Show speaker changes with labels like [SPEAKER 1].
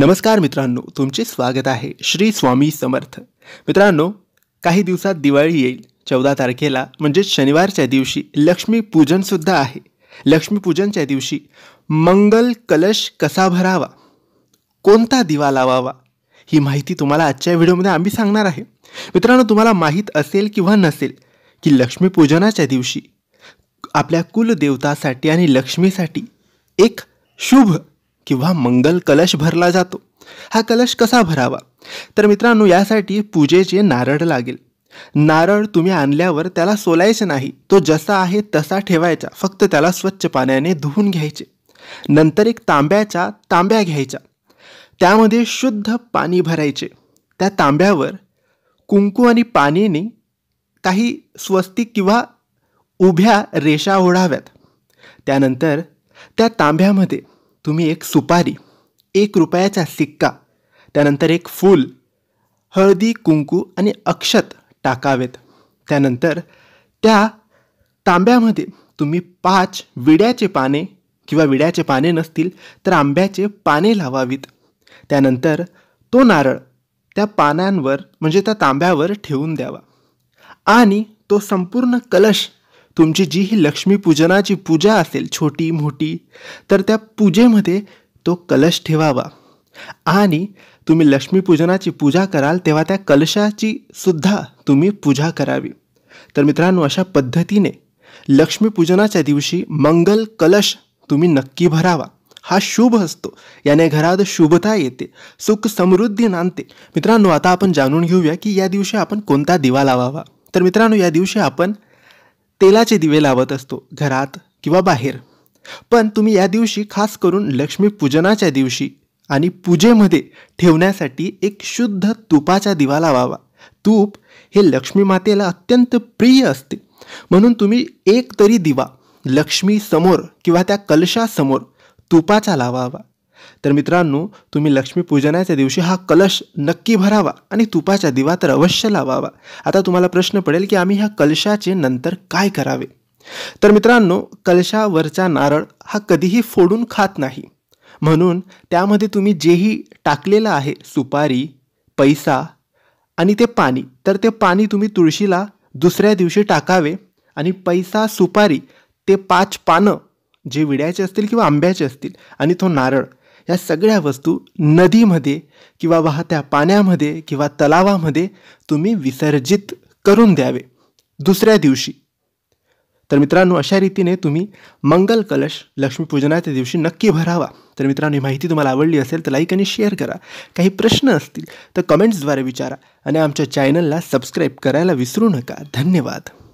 [SPEAKER 1] नमस्कार मित्रांनो तुमचे स्वागत आहे श्री स्वामी समर्थ मित्रांनो काही दिवसात दिवाळी येईल चौदा तारखेला म्हणजेच शनिवारच्या दिवशी लक्ष्मीपूजनसुद्धा आहे लक्ष्मीपूजनच्या दिवशी मंगल कलश कसा भरावा कोणता दिवा लावावा ही माहिती तुम्हाला आजच्या व्हिडिओमध्ये आम्ही सांगणार आहे मित्रांनो तुम्हाला माहीत असेल किंवा नसेल की लक्ष्मीपूजनाच्या दिवशी आपल्या कुलदेवतासाठी आणि लक्ष्मीसाठी एक शुभ किंवा मंगल कलश भरला जातो हा कलश कसा भरावा तर मित्रांनो यासाठी पूजेचे नारळ लागेल नारळ तुम्ही आणल्यावर त्याला सोलायचं नाही तो जसा आहे तसा ठेवायचा फक्त त्याला स्वच्छ पाण्याने धुवून घ्यायचे नंतर एक तांब्याच्या तांब्या घ्यायच्या त्यामध्ये शुद्ध पाणी भरायचे त्या तांब्यावर कुंकू आणि पाणीने काही स्वस्तिक किंवा उभ्या रेषा ओढाव्यात त्यानंतर त्या तांब्यामध्ये तुम्ही एक सुपारी एक रुपयाचा सिक्का त्यानंतर एक फूल हळदी कुंकू आणि अक्षत टाकावेत त्यानंतर त्या तांब्यामध्ये तुम्ही पाच विड्याचे पाने किंवा विड्याचे पाने नसतील तर आंब्याचे पाने लावावीत त्यानंतर तो नारळ त्या पानांवर म्हणजे त्या तांब्यावर ठेवून द्यावा आणि तो संपूर्ण कलश तुमची जी ही लक्ष्मीपूजनाची पूजा असेल छोटी मोठी तर त्या पूजेमध्ये तो कलश ठेवावा आणि तुम्ही लक्ष्मीपूजनाची पूजा कराल तेव्हा त्या कलशाची सुद्धा तुम्ही पूजा करावी तर मित्रांनो अशा पद्धतीने लक्ष्मीपूजनाच्या दिवशी मंगल कलश तुम्ही नक्की भरावा हा शुभ असतो याने घरात शुभता येते सुख समृद्धी नांदते मित्रांनो आता आपण जाणून घेऊया की या दिवशी आपण कोणता दिवा लावावा तर मित्रांनो या दिवशी आपण तेलाचे दिवे लावत असतो घरात किंवा बाहेर पण तुम्ही या दिवशी खास करून लक्ष्मीपूजनाच्या दिवशी आणि पूजेमध्ये ठेवण्यासाठी एक शुद्ध तुपाचा दिवा लावावा तूप हे लक्ष्मी मातेला अत्यंत प्रिय असते म्हणून तुम्ही एक तरी दिवा लक्ष्मीसमोर किंवा त्या कलशासमोर तुपाचा लावावा तर मित्रांनो तुम्ही लक्ष्मीपूजनाच्या दिवशी हा कलश नक्की भरावा आणि तुपाच्या दिवा तर अवश्य लावावा आता तुम्हाला प्रश्न पडेल की आम्ही ह्या कलशाचे नंतर काय करावे तर मित्रांनो कलशावरचा नारळ हा कधीही फोडून खात नाही म्हणून त्यामध्ये तुम्ही जेही टाकलेलं आहे सुपारी पैसा आणि ते पाणी तर ते पाणी तुम्ही तुळशीला दुसऱ्या दिवशी टाकावे आणि पैसा सुपारी ते पाच पानं जे विड्याचे असतील किंवा आंब्याचे असतील आणि तो नारळ या सगळ्या वस्तू नदीमध्ये किंवा वाहत्या पाण्यामध्ये किंवा तलावामध्ये तुम्ही विसर्जित करून द्यावे दुसऱ्या दिवशी तर मित्रांनो अशा रीतीने तुम्ही मंगल कलश लक्ष्मीपूजनाच्या दिवशी नक्की भरावा तर मित्रांनो ही माहिती तुम्हाला आवडली असेल तर लाईक आणि शेअर करा काही प्रश्न असतील तर कमेंट्सद्वारे विचारा आणि आमच्या चॅनलला सबस्क्राईब करायला विसरू नका धन्यवाद